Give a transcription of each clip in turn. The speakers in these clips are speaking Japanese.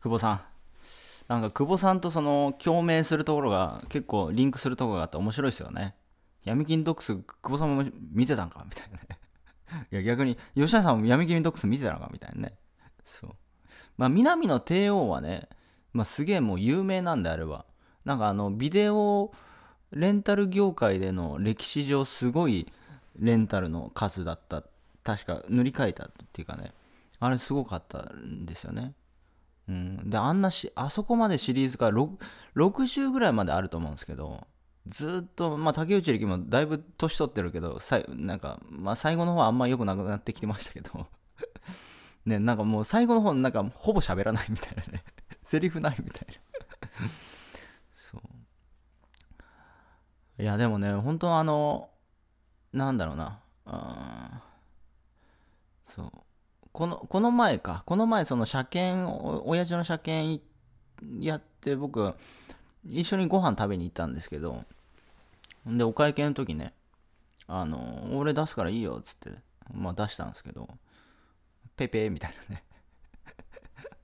久保さん。なんか久保さんとその共鳴するところが結構リンクするところがあって面白いですよね。闇金ドックス、久保さんも見てたんかみたいなね。いや逆に、吉田さんも闇金ドックス見てたのかみたいなね。そう。まあ、南の帝王はね、まあ、すげえもう有名なんであれば。なんかあの、ビデオレンタル業界での歴史上すごいレンタルの数だった。確か塗り替えたっていうかね。あれすごかったんですよね。うん、であんなしあそこまでシリーズから60ぐらいまであると思うんですけどずっと、まあ、竹内力もだいぶ年取ってるけどさなんか、まあ、最後の方はあんま良くなくなってきてましたけど ねなんかもう最後の方なんかほぼ喋らないみたいなね セリフないみたいな そういやでもね本当あのなんだろうなそうこのこの前かこの前その車検親父の車検やって僕一緒にご飯食べに行ったんですけどでお会計の時ねあの俺出すからいいよっつってまあ出したんですけどペペみたいなね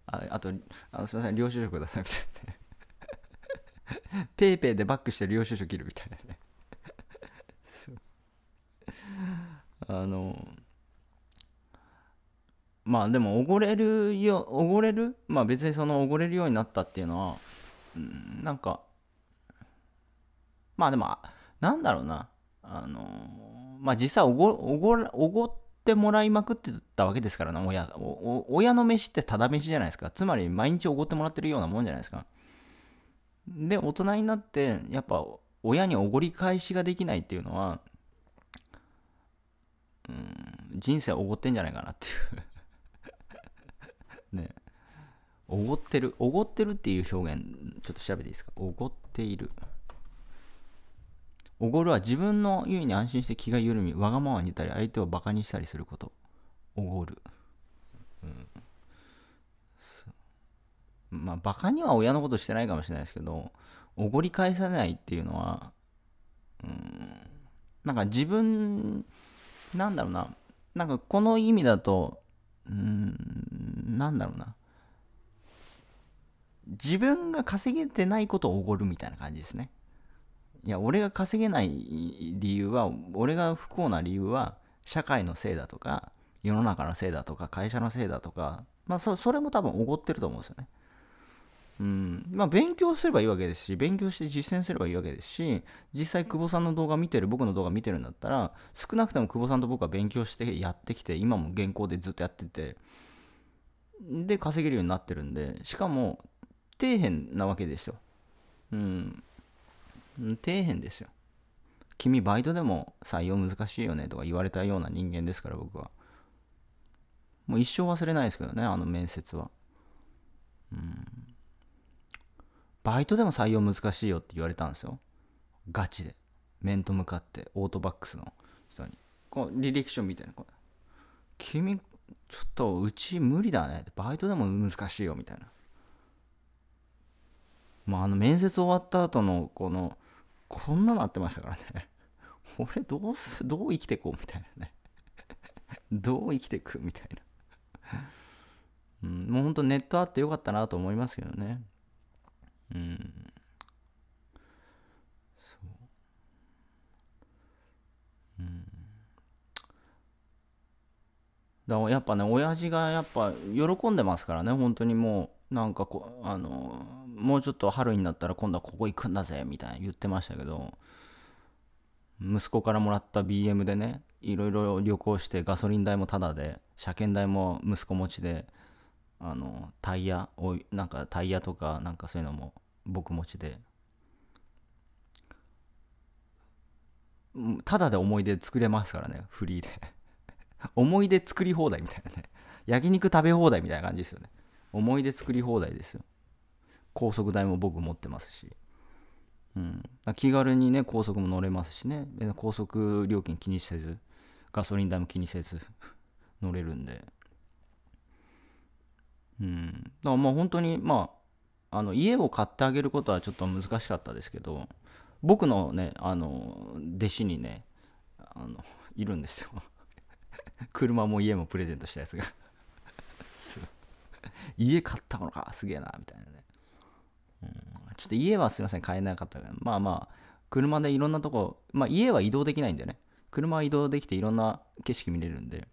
ああとあのすみません領収書くださいみたいな、ね、ペイペイでバックして領収書切るみたいなねあのまあでもおごれるよおごれるまあ別にそのおごれるようになったっていうのは、うん、なんかまあでもなんだろうなあのまあ実際おごおごおごってもらいまくってたわけですからな親お親の飯ってただ飯じゃないですかつまり毎日おごってもらってるようなもんじゃないですかで大人になってやっぱ親におごり返しができないっていうのは、うん、人生おごってんじゃないかなっていうおごってる。おごってるっていう表現、ちょっと調べていいですか。おごっている。おごるは自分の優位に安心して気が緩み、わがままにいたり、相手をバカにしたりすること。おごる。うん、まあ、バカには親のことしてないかもしれないですけど、おごり返さないっていうのは、うん、なんか自分、なんだろうな、なんかこの意味だと、うん、なんだろうな、自分が稼げてないことをおごるみたいな感じですね。いや、俺が稼げない理由は、俺が不幸な理由は、社会のせいだとか、世の中のせいだとか、会社のせいだとか、まあそ、それも多分おごってると思うんですよね。うん、まあ、勉強すればいいわけですし、勉強して実践すればいいわけですし、実際、久保さんの動画見てる、僕の動画見てるんだったら、少なくとも久保さんと僕は勉強してやってきて、今も現行でずっとやってて、で、稼げるようになってるんで、しかも、底辺なわけですよ。うん。底辺ですよ。君バイトでも採用難しいよねとか言われたような人間ですから僕は。もう一生忘れないですけどね、あの面接は。うん。バイトでも採用難しいよって言われたんですよ。ガチで。面と向かってオートバックスの人に。こう履歴書みたいな。これ君、ちょっとうち無理だね。バイトでも難しいよみたいな。まあ、あの面接終わった後のこのこんななってましたからね 俺どうすどう生きてこうみたいなね どう生きてくみたいなうん、もうほんとネットあってよかったなと思いますけどねうんそううんだやっぱね親父がやっぱ喜んでますからね本当にもうなんかこうあのもうちょっと春になったら今度はここ行くんだぜみたいな言ってましたけど息子からもらった BM でねいろいろ旅行してガソリン代もタダで車検代も息子持ちであのタイヤをなんかタイヤとかなんかそういうのも僕持ちでタダで思い出作れますからねフリーで 思い出作り放題みたいなね焼肉食べ放題みたいな感じですよね思い出作り放題ですよ高速代も僕持ってますし、うん、気軽にね高速も乗れますしね高速料金気にせずガソリン代も気にせず乗れるんでうんだからもう本当にまああの家を買ってあげることはちょっと難しかったですけど僕のねあの弟子にねあのいるんですよ 車も家もプレゼントしたやつが 家買ったのかすげえなみたいなねちょっと家はすみません、買えなかったから。まあまあ、車でいろんなとこ、まあ家は移動できないんだよね。車は移動できていろんな景色見れるんで、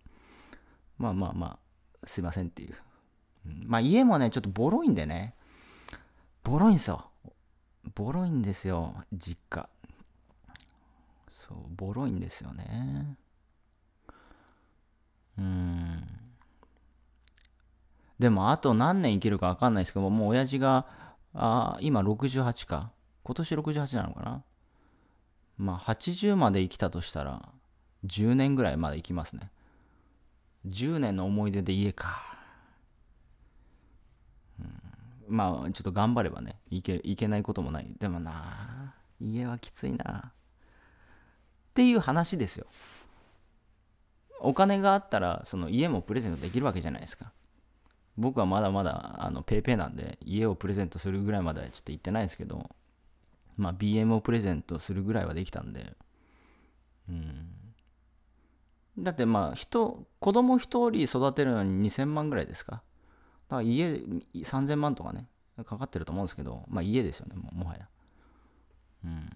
まあまあまあ、すいませんっていう。まあ家もね、ちょっとボロいんでね。ボロいんですよ。ボロいんですよ、実家。そう、ボロいんですよね。うん。でもあと何年生きるか分かんないですけどもう親父が、あ今68か。今年68なのかな。まあ、80まで生きたとしたら、10年ぐらいまで生きますね。10年の思い出で家か。うん、まあ、ちょっと頑張ればね、いけ、いけないこともない。でもな、家はきついな。っていう話ですよ。お金があったら、その家もプレゼントできるわけじゃないですか。僕はまだまだあの paypay なんで家をプレゼントするぐらいまではちょっと行ってないですけど、まあ、BM をプレゼントするぐらいはできたんで、うん、だってまあ人子供1人育てるのに2000万ぐらいですかだから家3000万とかねかかってると思うんですけど、まあ、家ですよねももはや、うん、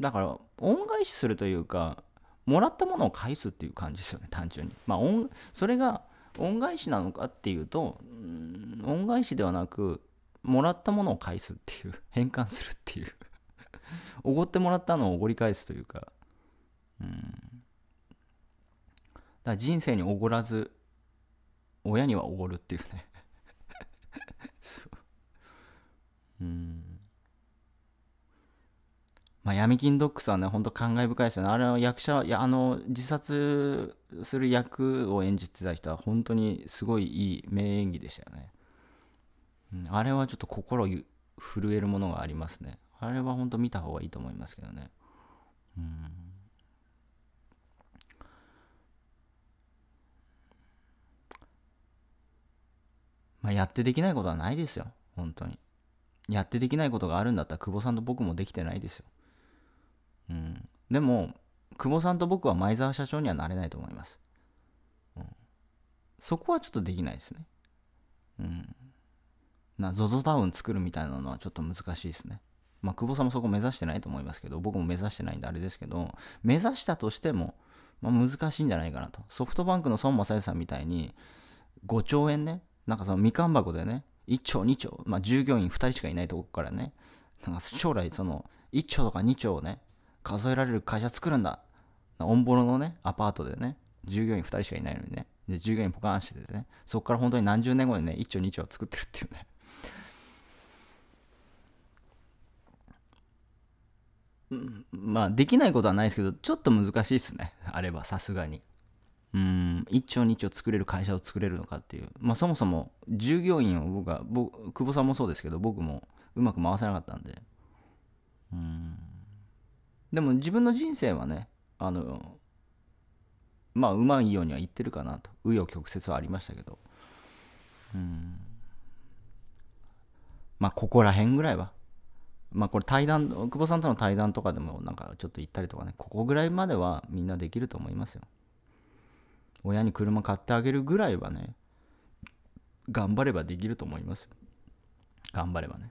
だから恩返しするというかもらったものを返すっていう感じですよね単純にまあそれが恩返しなのかっていうと、うん、恩返しではなく、もらったものを返すっていう、返還するっていう。おごってもらったのをおごり返すというか、うん。だから人生におごらず、親にはおごるっていうね そう。うん。まあ、闇金ドックスはね、ほんと感慨深いですよね。あれは役者、いや、あの、自殺する役を演じてた人は、本当にすごいいい名演技でしたよね。うん、あれはちょっと心震えるものがありますね。あれは本当見た方がいいと思いますけどね。うん。まあ、やってできないことはないですよ。本当に。やってできないことがあるんだったら、久保さんと僕もできてないですよ。うん、でも久保さんと僕は前澤社長にはなれないと思います、うん、そこはちょっとできないですねうんな ZOZO タウン作るみたいなのはちょっと難しいですねまあ久保さんもそこ目指してないと思いますけど僕も目指してないんであれですけど目指したとしても、まあ、難しいんじゃないかなとソフトバンクの孫正義さんみたいに5兆円ねなんかそのみかん箱でね1兆2兆まあ従業員2人しかいないとこからねなんか将来その1兆とか2兆ね数えられる会社作るんだ。オンボロのね、アパートでね、従業員2人しかいないのにね、で従業員ポカーンしててね、そこから本当に何十年後にね、1兆2兆作ってるっていうね。まあできないことはないですけど、ちょっと難しいですね。あれば、さすがに。うん、一兆二兆作れる会社を作れるのかっていう。まあそもそも従業員を僕は、僕久保さんもそうですけど、僕もうまく回せなかったんで。うん。でも自分の人生はね、あの、まあ、うまいようにはいってるかなと。紆余曲折はありましたけど。うん。まあ、ここら辺ぐらいは。まあ、これ対談、久保さんとの対談とかでもなんかちょっと行ったりとかね、ここぐらいまではみんなできると思いますよ。親に車買ってあげるぐらいはね、頑張ればできると思いますよ。頑張ればね。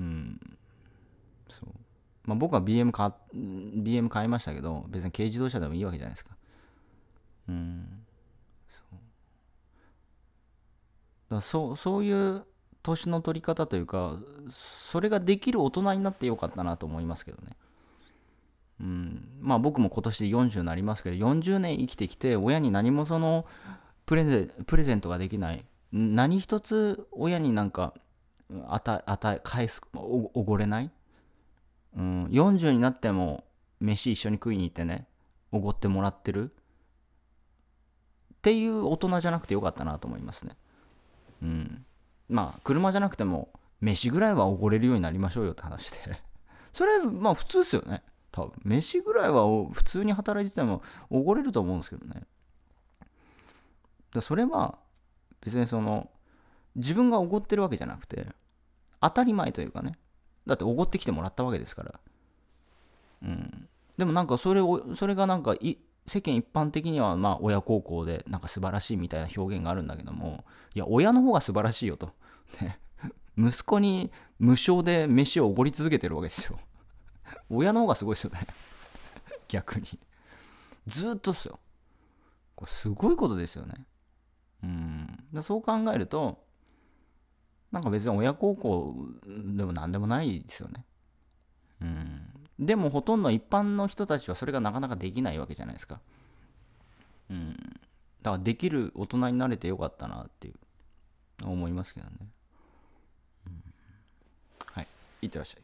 うん。そう。まあ、僕は BM 買 BM 買いましたけど、別に軽自動車でもいいわけじゃないですか。うん。そうだそうそういう年の取り方というか、それができる大人になってよかったなと思いますけどね。うん、まあ僕も今年で40になりますけど、40年生きてきて、親に何もそのプレゼプレゼントができない。何一つ親になんか与え、返す、おごれないうん、40になっても飯一緒に食いに行ってねおごってもらってるっていう大人じゃなくてよかったなと思いますねうんまあ車じゃなくても飯ぐらいはおごれるようになりましょうよって話で それまあ普通ですよね多分飯ぐらいは普通に働いててもおごれると思うんですけどねだそれは別にその自分がおごってるわけじゃなくて当たり前というかねだっておごってきてもらったわけですから。うん。でもなんかそれを、それがなんか世間一般的にはまあ親孝行でなんか素晴らしいみたいな表現があるんだけども、いや、親の方が素晴らしいよと。ね息子に無償で飯をおごり続けてるわけですよ。親の方がすごいですよね逆にずっとっすよ。これすごいことですよね。うん。だそう考えると、なんか別に親孝行でも何でもないですよね。うん。でもほとんど一般の人たちはそれがなかなかできないわけじゃないですか。うん。だからできる大人になれてよかったなっていう思いますけどね。うん、はい。いってらっしゃい。